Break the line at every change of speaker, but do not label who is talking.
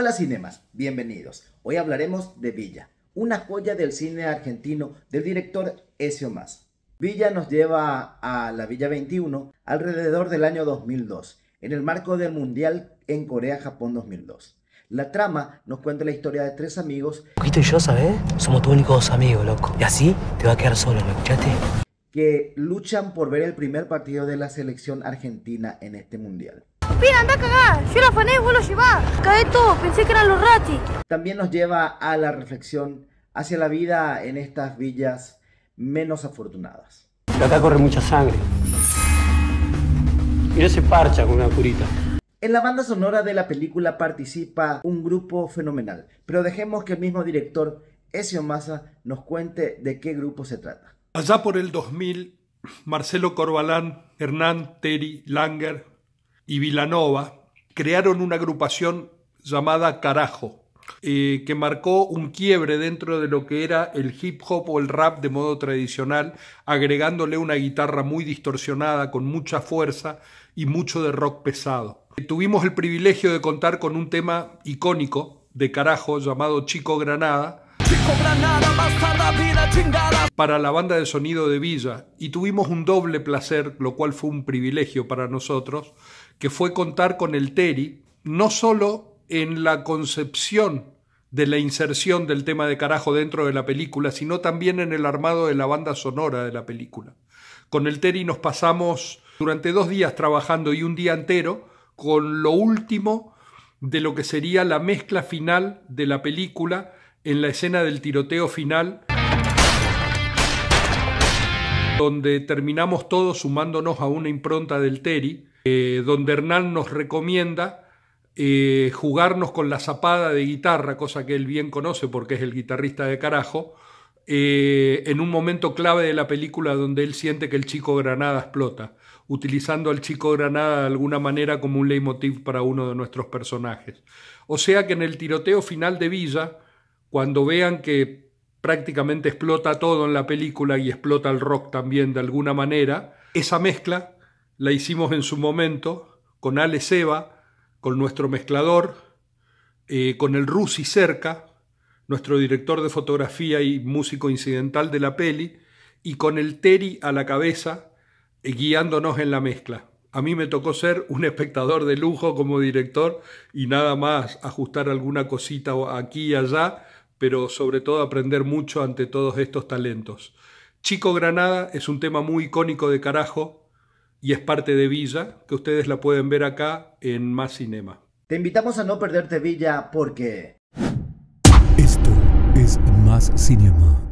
Hola Cinemas, bienvenidos. Hoy hablaremos de Villa, una joya del cine argentino del director Ezio Villa nos lleva a la Villa 21 alrededor del año 2002, en el marco del Mundial en Corea-Japón 2002. La trama nos cuenta la historia de tres amigos. Poquito y yo, ¿sabes? Somos tus únicos amigos, loco. Y así te va a quedar solo, ¿me escuchaste? Que luchan por ver el primer partido de la selección argentina en este mundial. Pira, anda cagar. Yo la fané, todo, pensé que eran los También nos lleva a la reflexión hacia la vida en estas villas menos afortunadas.
acá corre mucha sangre. Mira ese parcha con una curita.
En la banda sonora de la película participa un grupo fenomenal, pero dejemos que el mismo director, Ezio Massa, nos cuente
de qué grupo se trata. Allá por el 2000, Marcelo Corbalán, Hernán Terry Langer, y Vilanova crearon una agrupación llamada Carajo, eh, que marcó un quiebre dentro de lo que era el hip hop o el rap de modo tradicional, agregándole una guitarra muy distorsionada, con mucha fuerza y mucho de rock pesado. Eh, tuvimos el privilegio de contar con un tema icónico de carajo llamado Chico Granada, para la banda de sonido de Villa y tuvimos un doble placer, lo cual fue un privilegio para nosotros, que fue contar con el Terry, no solo en la concepción de la inserción del tema de carajo dentro de la película, sino también en el armado de la banda sonora de la película. Con el Terry nos pasamos durante dos días trabajando y un día entero con lo último de lo que sería la mezcla final de la película en la escena del tiroteo final, donde terminamos todos sumándonos a una impronta del Teri eh, donde Hernán nos recomienda eh, jugarnos con la zapada de guitarra, cosa que él bien conoce porque es el guitarrista de carajo, eh, en un momento clave de la película donde él siente que el chico Granada explota, utilizando al chico Granada de alguna manera como un leitmotiv para uno de nuestros personajes. O sea que en el tiroteo final de Villa, cuando vean que prácticamente explota todo en la película y explota el rock también de alguna manera, esa mezcla la hicimos en su momento con Ale Seba, con nuestro mezclador, eh, con el Rusi cerca, nuestro director de fotografía y músico incidental de la peli, y con el Teri a la cabeza, eh, guiándonos en la mezcla. A mí me tocó ser un espectador de lujo como director y nada más ajustar alguna cosita aquí y allá, pero sobre todo aprender mucho ante todos estos talentos. Chico Granada es un tema muy icónico de carajo, y es parte de Villa, que ustedes la pueden ver acá en Más Cinema.
Te invitamos a no perderte Villa porque...
Esto es Más Cinema.